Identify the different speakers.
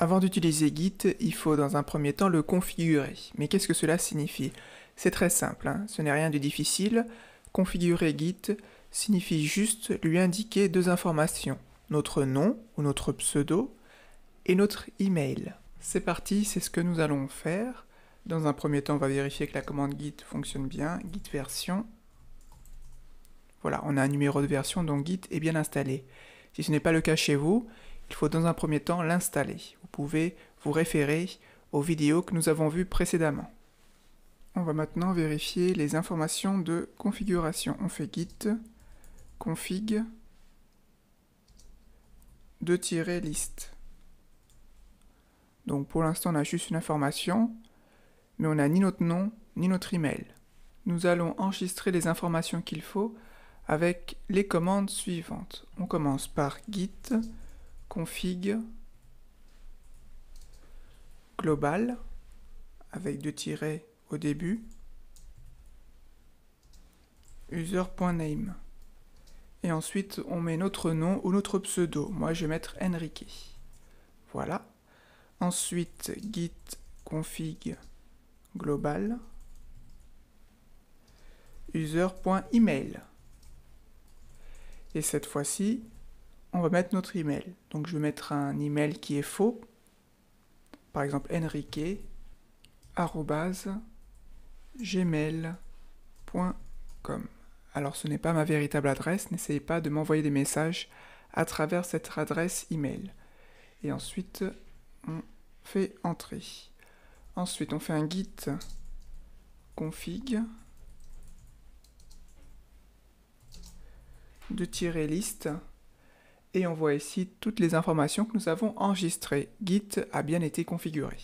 Speaker 1: Avant d'utiliser Git, il faut dans un premier temps le configurer. Mais qu'est-ce que cela signifie C'est très simple, hein. ce n'est rien de difficile. Configurer Git signifie juste lui indiquer deux informations, notre nom ou notre pseudo et notre email. C'est parti, c'est ce que nous allons faire. Dans un premier temps, on va vérifier que la commande git fonctionne bien, git version. Voilà, on a un numéro de version, donc git est bien installé. Si ce n'est pas le cas chez vous, il faut dans un premier temps l'installer. Vous pouvez vous référer aux vidéos que nous avons vues précédemment. On va maintenant vérifier les informations de configuration. On fait git config de Donc pour l'instant on a juste une information, mais on n'a ni notre nom ni notre email. Nous allons enregistrer les informations qu'il faut avec les commandes suivantes. On commence par git config global avec deux tirets au début user.name et ensuite on met notre nom ou notre pseudo moi je vais mettre Enrique voilà ensuite git config global user.email et cette fois-ci on va mettre notre email. Donc je vais mettre un email qui est faux, par exemple enrique.gmail.com. Alors ce n'est pas ma véritable adresse, n'essayez pas de m'envoyer des messages à travers cette adresse email. Et ensuite, on fait entrer. Ensuite, on fait un git config de tirer liste et on voit ici toutes les informations que nous avons enregistrées. Git a bien été configuré.